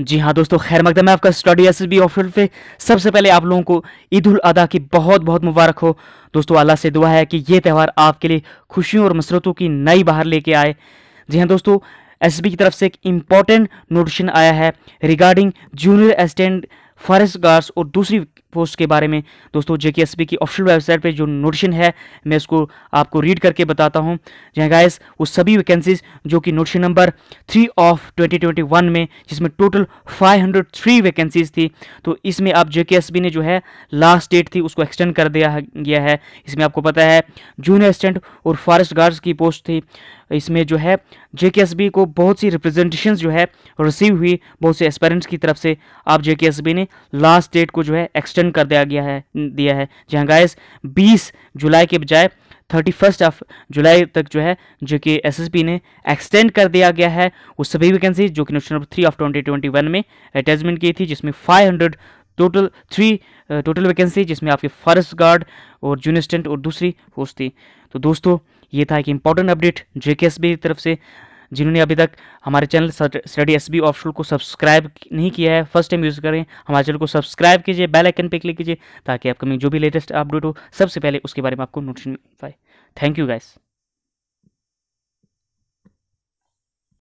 जी हाँ दोस्तों खैर मकदम है आपका स्टडी एस बी ऑफिस पे सबसे पहले आप लोगों को ईद उल अदा की बहुत बहुत मुबारक हो दोस्तों अल्लाह से दुआ है कि ये त्यौहार आपके लिए खुशियों और मसरतों की नई बाहर लेके आए जी हाँ दोस्तों एस की तरफ से एक इम्पॉर्टेंट नोटिशन आया है regarding junior assistant forest guards और दूसरी पोस्ट के बारे में दोस्तों जे की ऑफिशियल वेबसाइट पर जो नोटिशन है मैं उसको आपको रीड करके बताता हूँ जहाँ गाइस वो सभी वैकेंसीज जो कि नोटिशन नंबर थ्री ऑफ 2021 में जिसमें टोटल 503 वैकेंसीज थी तो इसमें आप जे ने जो है लास्ट डेट थी उसको एक्सटेंड कर दिया गया है इसमें आपको पता है जूनियर असिस्टेंट और फॉरेस्ट गार्ड्स की पोस्ट थी इसमें जो है जे को बहुत सी रिप्रेजेंटेशन जो है रिसीव हुई बहुत से एस्पेरेंट्स की तरफ से आप जे ने लास्ट डेट को जो है एक्सटेंड एक्सटेंड कर दिया गया है दिया है जहाँ गाइस 20 जुलाई के बजाय थर्टी फर्स्ट ऑफ जुलाई तक जो है जो कि एसएसबी ने एक्सटेंड कर दिया गया है वो सभी वैकेंसी जो कि notification number three of twenty twenty one में अटैचमेंट की थी जिसमें five hundred total three total vacancy जिसमें आपके फॉरेस्ट गार्ड और जूनियर स्टेंट और दूसरी पोस्ट थी तो दोस्तों ये था एक इंपॉर्टेंट अपडेट जेकेएसबी की तरफ से जिन्होंने अभी तक हमारे channel study S B option को सब्सक्राइब नहीं किया है फर्स्ट टाइम यूज़ करें हमारे चैनल को सब्सक्राइब कीजिए बेल आइकन पे क्लिक कीजिए ताकि अपकमिंग जो भी लेटेस्ट अपडेट हो सबसे पहले उसके बारे में आपको पाए थैंक यू गाइस